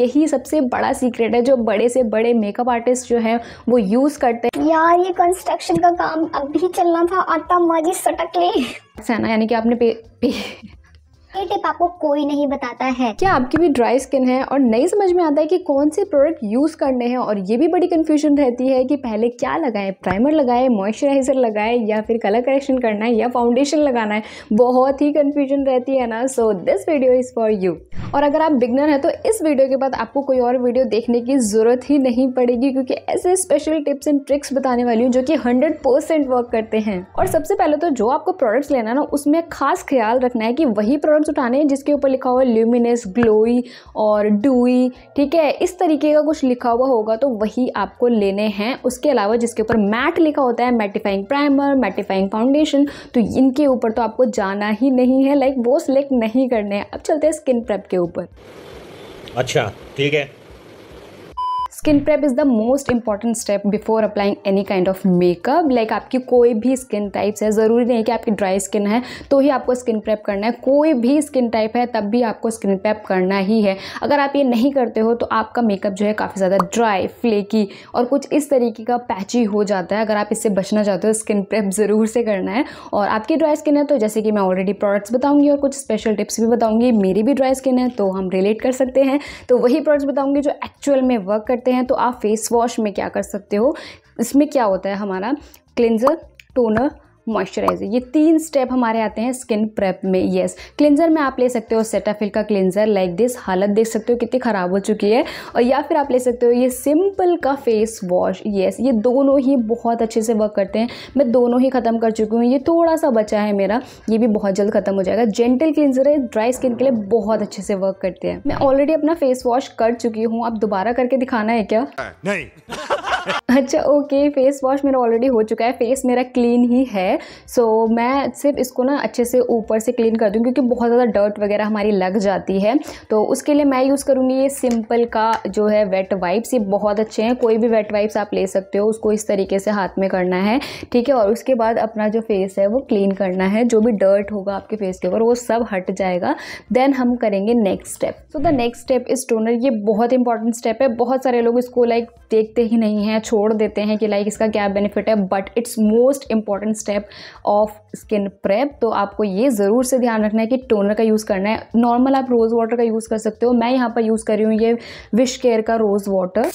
यही सबसे बड़ा सीक्रेट है जो बड़े से बड़े मेकअप आर्टिस्ट जो है वो यूज़ करते हैं यार ये कंस्ट्रक्शन का काम अभी चलना था आता माजी सटक ले सैना यानी कि आपने पे, पे ये टिप आपको कोई नहीं बताता है क्या आपकी भी ड्राई स्किन है और नहीं समझ में आता है कि कौन से प्रोडक्ट यूज करने हैं और ये भी बड़ी कंफ्यूजन रहती है कि पहले क्या लगाएं प्राइमर लगाएं मॉइस्चराइजर लगाएं या फिर कलर करेक्शन करना है या फाउंडेशन लगाना है बहुत ही कंफ्यूजन रहती है ना so this video is for you और अगर आप बिगनर हैं तो इस वीडियो के बाद आपको कोई और वीडियो देखने की ज़रूरत ही नहीं पड़ेगी क्योंकि ऐसे स्पेशल टिप्स एंड ट्रिक्स बताने वाली हूँ जो कि हंड्रेड परसेंट वर्क करते हैं और सबसे पहले तो जो आपको प्रोडक्ट्स लेना है ना उसमें खास ख्याल रखना है कि वही प्रोडक्ट वर्ड्स उठाने हैं जिसके ऊपर लिखा हुआ है ल्यूमिनस ग्लोई और डूई ठीक है इस तरीके का कुछ लिखा हुआ होगा तो वही आपको लेने हैं उसके अलावा जिसके ऊपर मैट लिखा होता है मैटिफाइंग प्राइमर मैटिफाइंग फाउंडेशन तो इनके ऊपर तो आपको जाना ही नहीं है लाइक वो सिलेक्ट नहीं करने हैं अब चलते हैं स्किन प्रेप के ऊपर अच्छा ठीक है skin prep is the most important step before applying any kind of makeup like आपकी कोई भी स्किन टाइप्स है ज़रूरी नहीं है कि आपकी ड्राई स्किन है तो ही आपको स्किन प्रेप करना है कोई भी स्किन टाइप है तब भी आपको स्किन प्रेप करना ही है अगर आप ये नहीं करते हो तो आपका मेकअप जो है काफ़ी ज़्यादा ड्राई फ्लेकी और कुछ इस तरीके का पैची हो जाता है अगर आप इससे बचना चाहते हो स्किन प्रेप ज़रूर से करना है और आपकी ड्राई स्किन है तो जैसे कि मैं ऑलरेडी प्रोडक्ट्स बताऊँगी और कुछ स्पेशल टिप्स भी बताऊँगी मेरी भी ड्राई स्किन है तो हम रिलेट कर सकते हैं तो वही प्रोडक्ट्स बताऊँगी जो एक्चुअल में वर्क करते सकते हैं तो आप फेस वॉश में क्या कर सकते हो इसमें क्या होता है हमारा क्लिनजर टोनर मॉइस्चराइजर ये तीन स्टेप हमारे आते हैं स्किन प्रेप में येस क्लिनजर में आप ले सकते हो सेटाफिल का क्लिनजर लाइक दिस हालत देख सकते हो कितनी ख़राब हो चुकी है और या फिर आप ले सकते हो ये सिंपल का फेस वॉश येस ये दोनों ही बहुत अच्छे से वर्क करते हैं मैं दोनों ही ख़त्म कर चुकी हूँ ये थोड़ा सा बचा है मेरा ये भी बहुत जल्द ख़त्म हो जाएगा जेंटल क्लिनजर है ड्राई स्किन के लिए बहुत अच्छे से वर्क करते हैं मैं ऑलरेडी अपना फेस वॉश कर चुकी हूँ आप दोबारा करके दिखाना है क्या नहीं अच्छा ओके फेस वॉश मेरा ऑलरेडी हो चुका है फेस मेरा क्लीन ही है सो so, मैं सिर्फ इसको ना अच्छे से ऊपर से क्लीन कर दूँ क्योंकि बहुत ज़्यादा डर्ट वगैरह हमारी लग जाती है तो उसके लिए मैं यूज़ करूँगी ये सिंपल का जो है वेट वाइप्स ये बहुत अच्छे हैं कोई भी वेट वाइप्स आप ले सकते हो उसको इस तरीके से हाथ में करना है ठीक है और उसके बाद अपना जो फेस है वो क्लीन करना है जो भी डर्ट होगा आपके फेस के ऊपर वो सब हट जाएगा देन हम करेंगे next step so the next step is toner ये बहुत इंपॉर्टेंट स्टेप है बहुत सारे लोग इसको लाइक देखते ही नहीं है हैं छोड़ देते हैं कि लाइक इसका क्या बेनिफिट है but it's most important step of skin prep तो आपको ये ज़रूर से ध्यान रखना है कि टोनर का यूज़ करना है नॉर्मल आप रोज़ वाटर का यूज़ कर सकते हो मैं यहाँ पर यूज़ कर रही हूँ ये विश केयर का rose water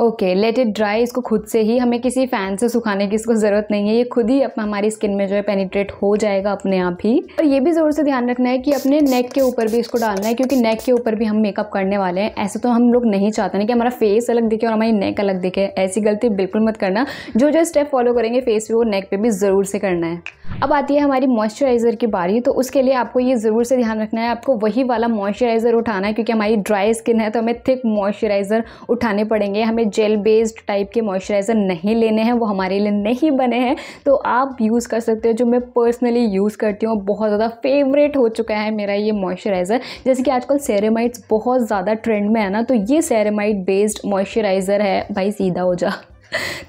okay let it dry इसको खुद से ही हमें किसी फ़ैन से सुखाने की इसको ज़रूरत नहीं है ये खुद ही अपना हमारी स्किन में जो है पेनिट्रेट हो जाएगा अपने आप ही और ये भी ज़रूर से ध्यान रखना है कि अपने नेक के ऊपर भी इसको डालना है क्योंकि नेक के ऊपर भी हम मेकअप करने वाले हैं ऐसे तो हम लोग नहीं चाहते ना कि हमारा फेस अलग दिखे और हमारी नेक अलग दिखे ऐसी गलती बिल्कुल मत करना जो जो स्टेप फॉलो करेंगे फेस पे वो नेक पे भी ज़रूर से करना है अब आती है हमारी मॉइस्चराइज़र की बारी तो उसके लिए आपको ये ज़रूर से ध्यान रखना है आपको वही वाला मॉइस्चराइज़र उठाना है क्योंकि हमारी ड्राई स्किन है तो हमें थिक मॉइस्चराइज़र उठाने पड़ेंगे हमें हमें जेल बेस्ड टाइप के मॉइस्चराइज़र नहीं लेने हैं वो हमारे लिए नहीं बने हैं तो आप यूज़ कर सकते हो जो मैं पर्सनली यूज़ करती हूँ बहुत ज़्यादा फेवरेट हो चुका है मेरा ये मॉइस्चराइज़र जैसे कि आजकल सेरेमाइट्स बहुत ज़्यादा ट्रेंड में है ना तो ये सेरेमाइट बेस्ड मॉइस्चराइज़र है भाई सीधा हो जा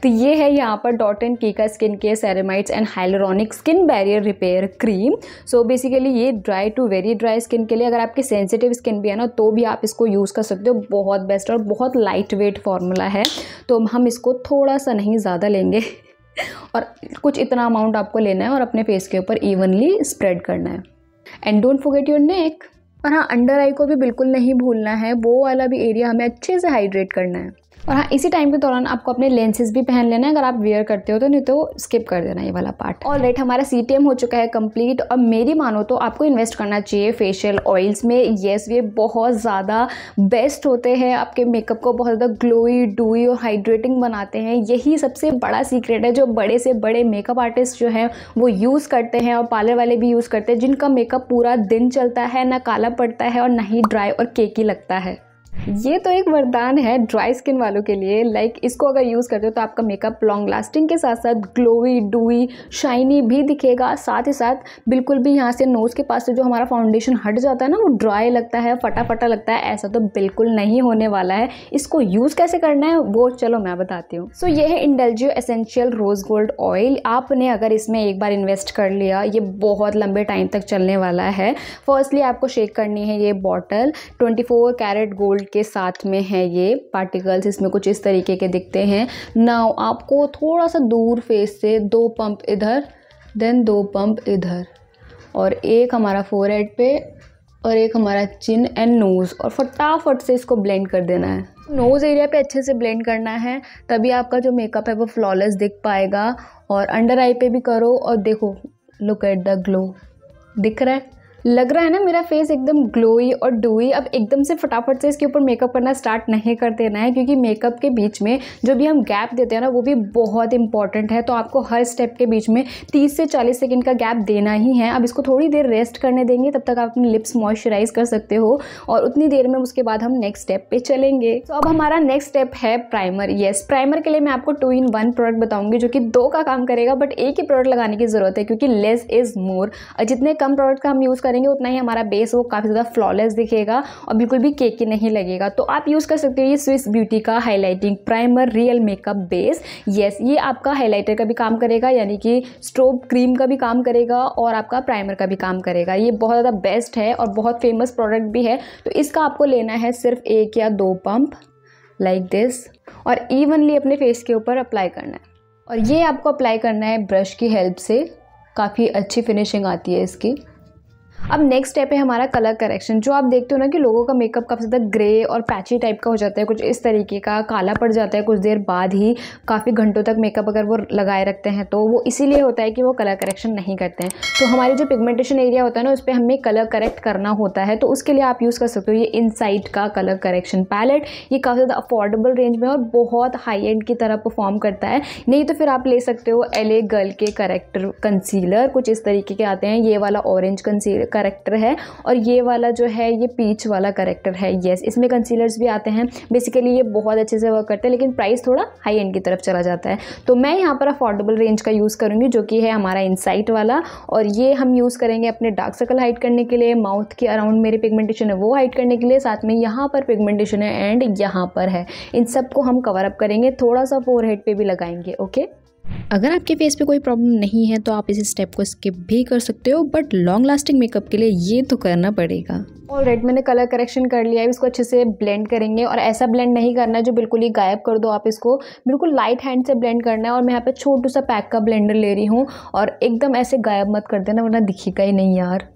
तो ये है यहाँ पर डॉट एंड की का skin care ceramides and hyaluronic skin barrier repair cream so basically ये dry to very dry skin के लिए अगर आपकी सेंसिटिव स्किन भी है ना तो भी आप इसको यूज़ कर सकते हो बहुत बेस्ट और बहुत लाइट वेट फार्मूला है तो हम इसको थोड़ा सा नहीं ज़्यादा लेंगे और कुछ इतना अमाउंट आपको लेना है और अपने फेस के ऊपर इवनली स्प्रेड करना है and don't forget your neck और हाँ अंडर आई को भी बिल्कुल नहीं भूलना है वो वाला भी एरिया हमें अच्छे से हाइड्रेट करना है और हाँ इसी टाइम के दौरान आपको अपने लेंसेज भी पहन लेना है अगर आप वेयर करते हो तो नहीं तो स्किप कर देना ये वाला पार्ट और राइट हमारा सी हो चुका है कंप्लीट और मेरी मानो तो आपको इन्वेस्ट करना चाहिए फेशियल ऑयल्स में येस ये बहुत ज़्यादा बेस्ट होते हैं आपके मेकअप को बहुत ज़्यादा ग्लोई डूई और हाइड्रेटिंग बनाते हैं यही सबसे बड़ा सीक्रेट है जो बड़े से बड़े मेकअप आर्टिस्ट जो हैं वो यूज़ करते हैं और पार्लर वाले भी यूज़ करते हैं जिनका मेकअप पूरा दिन चलता है ना काला पड़ता है और ना ही ड्राई और केकी लगता है ये तो एक वरदान है ड्राई स्किन वालों के लिए लाइक like, इसको अगर यूज़ करते हो तो आपका मेकअप लॉन्ग लास्टिंग के साथ साथ ग्लोई डूई शाइनी भी दिखेगा साथ ही साथ बिल्कुल भी यहाँ से नोज़ के पास से जो हमारा फाउंडेशन हट जाता है ना वो ड्राई लगता है फटाफटा लगता है ऐसा तो बिल्कुल नहीं होने वाला है इसको यूज़ कैसे करना है वो चलो मैं बताती हूँ सो so, ये है Indulgeo essential rose gold oil आपने अगर इसमें एक बार इन्वेस्ट कर लिया ये बहुत लंबे टाइम तक चलने वाला है फर्स्टली आपको शेक करनी है ये बॉटल ट्वेंटी कैरेट गोल्ड के साथ में है ये पार्टिकल्स इसमें कुछ इस तरीके के दिखते हैं नाउ आपको थोड़ा सा दूर फेस से दो पंप इधर देन दो पंप इधर और एक हमारा फोर पे और एक हमारा चिन एंड नोज़ और फटाफट से इसको ब्लेंड कर देना है नोज़ एरिया पे अच्छे से ब्लेंड करना है तभी आपका जो मेकअप है वो फ्लॉलेस दिख पाएगा और अंडर आई पे भी करो और देखो लुक एट द ग्लो दिख रहा है लग रहा है ना मेरा फेस एकदम ग्लोई और डूई अब एकदम से फटाफट से इसके ऊपर मेकअप करना स्टार्ट नहीं कर देना है क्योंकि मेकअप के बीच में जो भी हम गैप देते हैं ना वो भी बहुत इंपॉर्टेंट है तो आपको हर स्टेप के बीच में तीस से चालीस सेकेंड का गैप देना ही है अब इसको थोड़ी देर रेस्ट करने देंगे तब तक आप अपनी लिप्स मॉइस्चराइज कर सकते हो और उतनी देर में उसके बाद हम नेक्स्ट स्टेप पर चलेंगे तो अब हमारा नेक्स्ट स्टेप है प्राइमर येस प्राइमर के लिए मैं आपको टू इन वन प्रोडक्ट बताऊंगी जो कि दो का काम करेगा बट एक ही प्रोडक्ट लगाने की जरूरत है क्योंकि लेस इज मोर जितने कम प्रोडक्ट का हम यूज़ करें करेंगे उतना ही हमारा बेस वो काफ़ी ज़्यादा फ्लॉलेस दिखेगा और बिल्कुल भी केकी नहीं लगेगा तो आप यूज़ कर सकते हो ये स्विस ब्यूटी का highlighting primer real makeup base yes ये आपका हाईलाइटर का भी काम करेगा यानी कि स्ट्रोब क्रीम का भी काम करेगा और आपका प्राइमर का भी काम करेगा ये बहुत ज़्यादा बेस्ट है और बहुत फेमस प्रोडक्ट भी है तो इसका आपको लेना है सिर्फ एक या दो पंप लाइक दिस और इवनली अपने फेस के ऊपर अप्लाई करना है और ये आपको अप्लाई करना है ब्रश की हेल्प से काफ़ी अच्छी फिनिशिंग आती है इसकी अब नेक्स्ट स्टेप है हमारा कलर करेक्शन जो आप देखते हो ना कि लोगों का मेकअप काफ़ी ज़्यादा ग्रे और पैची टाइप का हो जाता है कुछ इस तरीके का काला पड़ जाता है कुछ देर बाद ही काफ़ी घंटों तक मेकअप अगर वो लगाए रखते हैं तो वो इसीलिए होता है कि वो कलर करेक्शन नहीं करते हैं तो हमारे जो पिगमेंटेशन एरिया होता है ना उस पर हमें कलर करेक्ट करना होता है तो उसके लिए आप यूज़ कर सकते हो ये इन का कलर करेक्शन पैलेट ये काफ़ी ज़्यादा अफोर्डेबल रेंज में और बहुत हाई एंड की तरह परफॉर्म करता है नहीं तो फिर आप ले सकते हो एल गर्ल के करेक्टर कंसीलर कुछ इस तरीके के आते हैं ये वाला ऑरेंज कंसीलर करेक्टर है और ये वाला जो है ये पीच वाला करेक्टर है येस इसमें कंसीलर्स भी आते हैं बेसिकली ये बहुत अच्छे से वर्क करते हैं लेकिन प्राइस थोड़ा हाई एंड की तरफ चला जाता है तो मैं यहाँ पर अफोर्डेबल रेंज का यूज़ करूँगी जो कि है हमारा इनसाइट वाला और ये हम यूज़ करेंगे अपने डार्क सर्कल हाइड करने के लिए माउथ के अराउंड मेरे पिगमेंटेशन है वो हाइड करने के लिए साथ में यहाँ पर पिगमेंटेशन है एंड यहाँ पर है इन सब को हम कवर अप करेंगे थोड़ा सा हेड पर भी लगाएंगे ओके अगर आपके फेस पे कोई प्रॉब्लम नहीं है तो आप इस स्टेप को स्किप भी कर सकते हो बट लॉन्ग लास्टिंग मेकअप के लिए ये तो करना पड़ेगा ऑल राइट मैंने कलर करेक्शन कर लिया है इसको अच्छे से ब्लेंड करेंगे और ऐसा ब्लेंड नहीं करना है जो बिल्कुल ही गायब कर दो आप इसको बिल्कुल लाइट हैंड से ब्लेंड करना है और मैं यहाँ पे छोटू सा पैक का ब्लेंडर ले रही हूँ और एकदम ऐसे गायब मत कर देना वरना दिखेगा ही नहीं यार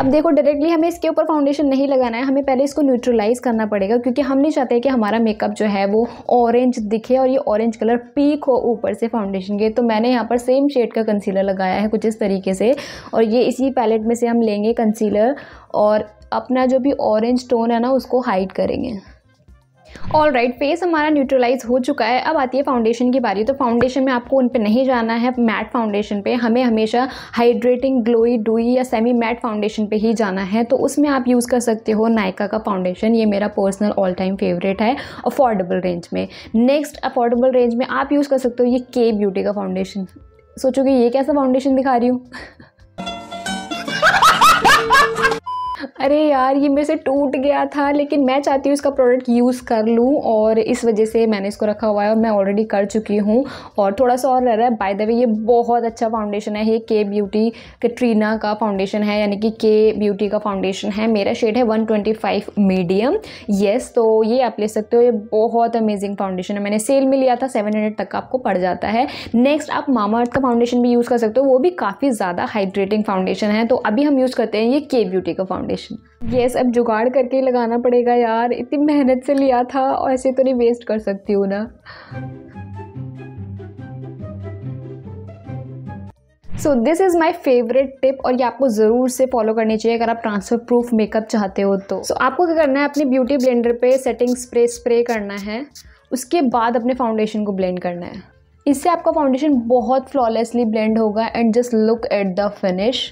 अब देखो डायरेक्टली हमें इसके ऊपर फाउंडेशन नहीं लगाना है हमें पहले इसको न्यूट्रलाइज़ करना पड़ेगा क्योंकि हम नहीं चाहते कि हमारा मेकअप जो है वो ऑरेंज दिखे और ये ऑरेंज कलर पीक हो ऊपर से फाउंडेशन होंगे तो मैंने यहाँ पर सेम शेड का कंसीलर लगाया है कुछ इस तरीके से और ये इसी पैलेट में से हम लेंगे कंसीलर और अपना जो भी ऑरेंज टोन है ना उसको हाइड करेंगे ऑल राइट फेस हमारा न्यूट्रलाइज हो चुका है अब आती है फाउंडेशन की बारी तो फाउंडेशन में आपको उन पर नहीं जाना है मैट फाउंडेशन पे हमें हमेशा हाइड्रेटिंग ग्लोई डूई या सेमी मैट फाउंडेशन पे ही जाना है तो उसमें आप यूज़ कर सकते हो नायका का फाउंडेशन ये मेरा पर्सनल ऑल टाइम फेवरेट है अफोर्डेबल रेंज में नेक्स्ट अफोर्डेबल रेंज में आप यूज़ कर सकते हो ये के ब्यूटी का फाउंडेशन सोचोगे ये कैसा फाउंडेशन दिखा रही हूँ अरे यार ये मेरे से टूट गया था लेकिन मैं चाहती हूँ इसका प्रोडक्ट यूज़ कर लूँ और इस वजह से मैंने इसको रखा हुआ है और मैं ऑलरेडी कर चुकी हूँ और थोड़ा सा और रह रहा है बाय द वे ये बहुत अच्छा फाउंडेशन है ये के ब्यूटी कटरीना का फाउंडेशन है यानी कि के ब्यूटी का फाउंडेशन है मेरा शेड है वन मीडियम येस तो ये आप ले सकते हो ये बहुत अमेजिंग फाउंडेशन है मैंने सेल में लिया था सेवन तक आपको पड़ जाता है नेक्स्ट आप मामा अर्थ का फाउंडेशन भी यूज़ कर सकते हो वो भी काफ़ी ज़्यादा हाइड्रेटिंग फाउंडेशन है तो अभी हम यूज़ करते हैं ये के ब्यूटी का फाउंडेशन फाउंडेशन ये yes, अब जुगाड़ करके ही लगाना पड़ेगा यार इतनी मेहनत से लिया था और ऐसे तो नहीं वेस्ट कर सकती हूँ ना so this is my favourite tip और ये आपको ज़रूर से फॉलो करनी चाहिए अगर आप ट्रांसफर प्रूफ मेकअप चाहते हो तो सो so, आपको क्या करना है अपनी ब्यूटी ब्लेंडर पे सेटिंग स्प्रे स्प्रे करना है उसके बाद अपने फाउंडेशन को ब्लेंड करना है इससे आपका फाउंडेशन बहुत फ्लॉलेसली ब्लेंड होगा and just look at the finish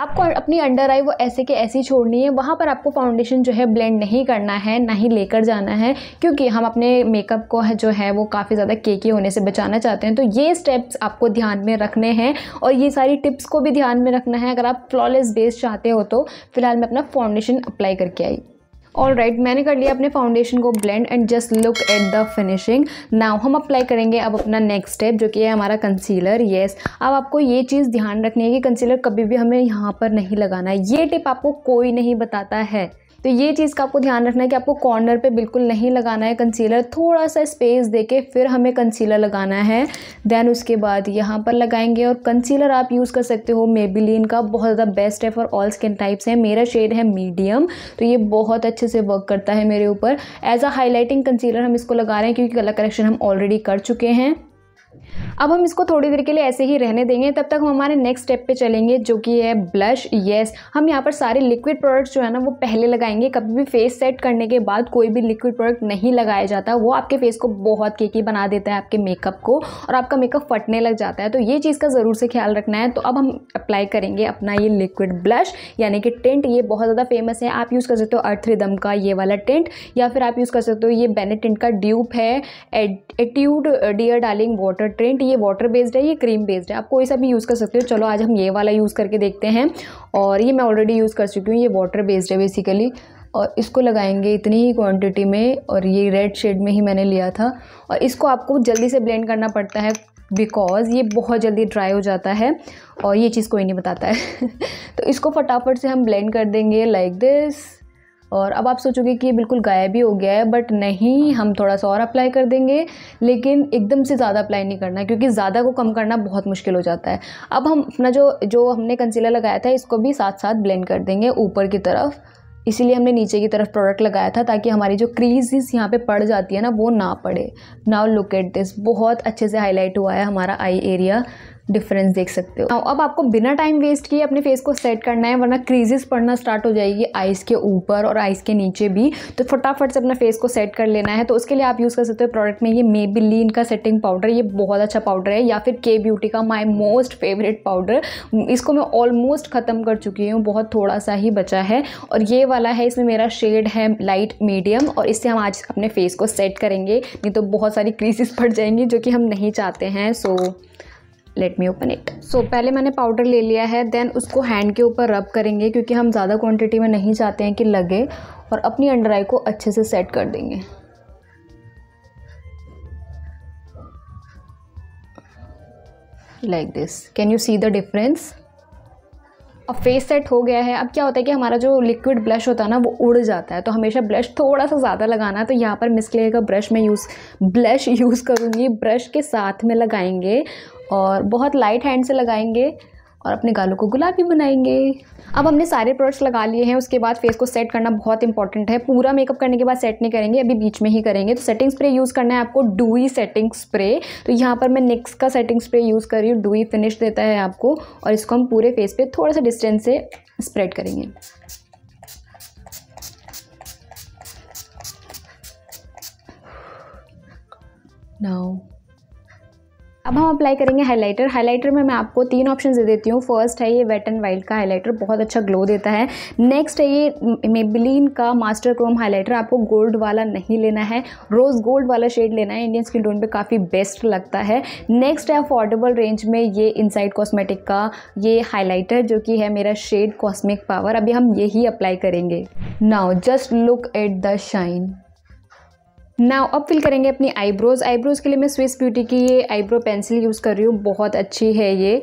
आपको अपनी अंडर आई वो ऐसे के ऐसी छोड़नी है वहाँ पर आपको फाउंडेशन जो है ब्लेंड नहीं करना है ना ही लेकर जाना है क्योंकि हम अपने मेकअप को है जो है वो काफ़ी ज़्यादा केके होने से बचाना चाहते हैं तो ये स्टेप्स आपको ध्यान में रखने हैं और ये सारी टिप्स को भी ध्यान में रखना है अगर आप फ्लॉलेस बेस चाहते हो तो फिलहाल मैं अपना फाउंडेशन अप्लाई करके आई ऑल राइट right, मैंने कर लिया अपने फाउंडेशन को blend and just look at the finishing now हम अप्लाई करेंगे अब अपना नेक्स्ट स्टेप जो कि है हमारा कंसीलर येस yes. अब आपको ये चीज़ ध्यान रखनी है कि कंसीलर कभी भी हमें यहाँ पर नहीं लगाना है ये टिप आपको कोई नहीं बताता है तो ये चीज़ का आपको ध्यान रखना है कि आपको कॉर्नर पे बिल्कुल नहीं लगाना है कंसीलर थोड़ा सा स्पेस दे के फिर हमें कंसीलर लगाना है देन उसके बाद यहाँ पर लगाएंगे और कंसीलर आप यूज़ कर सकते हो मेबिलीन का बहुत ज़्यादा बेस्ट है फॉर ऑल स्किन टाइप्स है मेरा शेड है मीडियम तो ये बहुत अच्छे से वर्क करता है मेरे ऊपर एज अ हाईलाइटिंग कंसीलर हम इसको लगा रहे हैं क्योंकि कलर करेक्शन हम ऑलरेडी कर चुके हैं अब हम इसको थोड़ी देर के लिए ऐसे ही रहने देंगे तब तक हम हमारे नेक्स्ट स्टेप पे चलेंगे जो कि है ब्लश येस हम यहाँ पर सारे लिक्विड प्रोडक्ट्स जो है ना वो पहले लगाएंगे कभी भी फेस सेट करने के बाद कोई भी लिक्विड प्रोडक्ट नहीं लगाया जाता वो आपके फेस को बहुत केकी बना देता है आपके मेकअप को और आपका मेकअप फटने लग जाता है तो ये चीज़ का ज़रूर से ख्याल रखना है तो अब हम अप्लाई करेंगे अपना ये लिक्विड ब्लश यानी कि टेंट ये बहुत ज़्यादा फेमस है आप यूज़ कर सकते हो अर्थरिदम का ये वाला टेंट या फिर आप यूज़ कर सकते हो ये बेनेटेंट का ड्यूप है Etude dear darling water water tint ये वाटर बेस्ड है ये क्रीम बेस्ड है आप कोई सा भी यूज़ कर सकते हो चलो आज हम ये वाला यूज़ करके देखते हैं और ये मैं ऑलरेडी यूज़ कर चुकी हूँ ये वाटर बेस्ड है बेसिकली और इसको लगाएंगे इतनी ही क्वांटिटी में और ये रेड शेड में ही मैंने लिया था और इसको आपको जल्दी से ब्लेंड करना पड़ता है बिकॉज़ ये बहुत जल्दी ड्राई हो जाता है और ये चीज़ कोई नहीं बताता है तो इसको फटाफट से हम ब्लेंड कर देंगे लाइक like दिस और अब आप सोचोगे कि ये बिल्कुल गायब ही हो गया है बट नहीं हम थोड़ा सा और अप्लाई कर देंगे लेकिन एकदम से ज़्यादा अप्लाई नहीं करना क्योंकि ज़्यादा को कम करना बहुत मुश्किल हो जाता है अब हम अपना जो जो हमने कंसीलर लगाया था इसको भी साथ साथ ब्लेंड कर देंगे ऊपर की तरफ इसीलिए हमने नीचे की तरफ प्रोडक्ट लगाया था ताकि हमारी जो क्रीजिस यहाँ पे पड़ जाती है ना वो ना पड़े नाउ लुक एट दिस बहुत अच्छे से हाईलाइट हुआ है हमारा आई एरिया डिफरेंस देख सकते हो अब आपको बिना टाइम वेस्ट किए अपने फेस को सेट करना है वरना क्रीजेस पड़ना स्टार्ट हो जाएगी आइस के ऊपर और आइस के नीचे भी तो फटाफट से अपना फेस को सेट कर लेना है तो उसके लिए आप यूज़ कर सकते हो प्रोडक्ट में ये मे का सेटिंग पाउडर ये बहुत अच्छा पाउडर है या फिर के ब्यूटी का माई मोस्ट फेवरेट पाउडर इसको मैं ऑलमोस्ट ख़त्म कर चुकी हूँ बहुत थोड़ा सा ही बचा है और ये वाला है इसमें मेरा शेड है लाइट मीडियम और इससे हम आज अपने फेस को सेट करेंगे नहीं तो बहुत सारी क्रीजेस पड़ जाएंगी जो कि हम नहीं चाहते हैं so so, let me open it so पहले मैंने पाउडर ले लिया है देन उसको हैंड के ऊपर रब करेंगे क्योंकि हम ज़्यादा क्वांटिटी में नहीं चाहते हैं कि लगे और अपनी अंडर आई को अच्छे से सेट कर देंगे like this can you see the difference अब फेस सेट हो गया है अब क्या होता है कि हमारा जो लिक्विड ब्लश होता है ना वो उड़ जाता है तो हमेशा ब्लश थोड़ा सा ज़्यादा लगाना है तो यहाँ पर मिसले का ब्रश मैं यूज़ ब्लश यूज़ करूँगी ब्रश के साथ में लगाएंगे और बहुत लाइट हैंड से लगाएंगे और अपने गालों को गुलाबी बनाएंगे अब हमने सारे प्रोडक्ट्स लगा लिए हैं उसके बाद फेस को सेट करना बहुत इंपॉर्टेंट है पूरा मेकअप करने के बाद सेट नहीं करेंगे अभी बीच में ही करेंगे तो सेटिंग स्प्रे यूज़ करना है आपको डूई सेटिंग स्प्रे तो यहाँ पर मैं निक्स का सेटिंग स्प्रे यूज़ कर रही हूँ डूई फिनिश देता है आपको और इसको हम पूरे फेस पर थोड़ा सा डिस्टेंस से स्प्रेड करेंगे नाउ अब हम अप्लाई करेंगे हाइलाइटर हाइलाइटर में मैं आपको तीन ऑप्शन दे देती हूँ फर्स्ट है ये वेट एंड वाइल्ड का हाईलाइटर बहुत अच्छा ग्लो देता है नेक्स्ट है ये मेबलिन का मास्टर क्रोम हाईलाइटर आपको गोल्ड वाला नहीं लेना है रोज़ गोल्ड वाला शेड लेना है इंडियन स्किन टोन पर काफ़ी बेस्ट लगता है नेक्स्ट है अफोर्डेबल रेंज में ये इनसाइड कॉस्मेटिक का ये हाईलाइटर जो कि है मेरा शेड कॉस्मिक पावर अभी हम यही अप्लाई करेंगे now just look at the shine now अब फिल करेंगे अपनी आईब्रोज आईब्रोज के लिए मैं स्विस ब्यूटी की ये आईब्रो पेंसिल यूज़ कर रही हूँ बहुत अच्छी है ये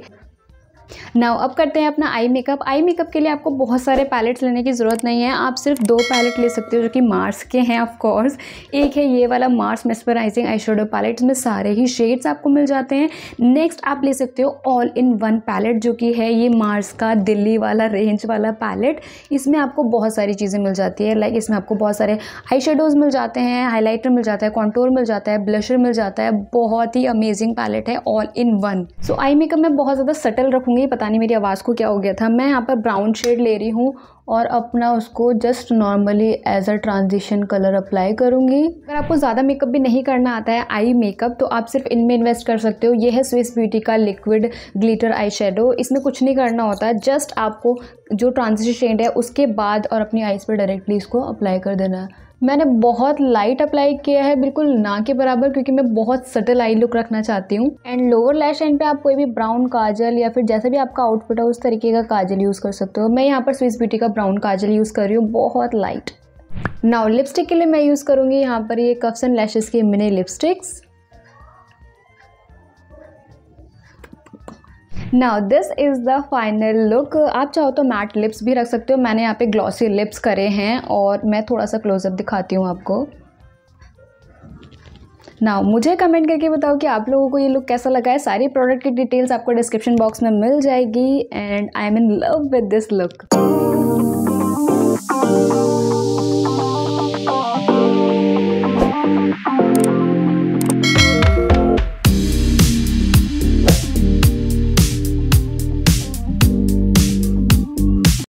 नाउ अब करते हैं अपना आई मेकअप आई मेकअप के लिए आपको बहुत सारे पैलेट्स लेने की ज़रूरत नहीं है आप सिर्फ दो पैलेट ले सकते हो जो कि मार्स के हैं ऑफकोर्स एक है ये वाला Mars mesmerising eye shadow palette इसमें सारे ही शेड्स आपको मिल जाते हैं नेक्स्ट आप ले सकते हो ऑल इन वन पैलेट जो कि है ये मार्स का दिल्ली वाला रेंज वाला पैलेट इसमें आपको बहुत सारी चीज़ें मिल जाती है लाइक इसमें आपको बहुत सारे आई शेडोज़ मिल जाते हैं हाईलाइटर मिल जाता है कॉन्टोर मिल जाता है ब्लशर मिल जाता है बहुत ही अमेजिंग पैलेट है all in one so eye makeup मैं बहुत ज़्यादा सटल रखूँगी होंगे पता नहीं मेरी आवाज़ को क्या हो गया था मैं यहाँ पर ब्राउन शेड ले रही हूँ और अपना उसको just normally as a transition colour apply करूँगी अगर आपको ज़्यादा मेकअप भी नहीं करना आता है आई मेकअप तो आप सिर्फ इनमें इन्वेस्ट कर सकते हो ये है स्विस ब्यूटी का लिक्विड ग्लिटर आई शेडो इसमें कुछ नहीं करना होता है जस्ट आपको जो ट्रांजिशन शेड है उसके बाद और अपनी आइज़ पर डायरेक्टली इसको अप्लाई कर देना है मैंने बहुत लाइट अप्लाई किया है बिल्कुल ना के बराबर क्योंकि मैं बहुत सटल आई लुक रखना चाहती हूँ एंड लोअर लैश एंड पे आप कोई भी ब्राउन काजल या फिर जैसा भी आपका आउटफिट है उस तरीके का काजल यूज़ कर सकते हो मैं यहाँ पर स्विस ब्यूटी का ब्राउन काजल यूज़ कर रही हूँ बहुत लाइट नाउ लिपस्टिक के लिए मैं यूज़ करूँगी यहाँ पर ये कफ्स एंड लैशेज़ के mini lipsticks now this is the final look आप चाहो तो मैट लिप्स भी रख सकते हो मैंने यहाँ पे ग्लॉसी लिप्स करे हैं और मैं थोड़ा सा क्लोजअप दिखाती हूँ आपको नाउ मुझे कमेंट करके बताओ कि आप लोगों को ये लुक कैसा लगा है सारी प्रोडक्ट की डिटेल्स आपको डिस्क्रिप्शन बॉक्स में मिल जाएगी and I am in love with this look Thank you.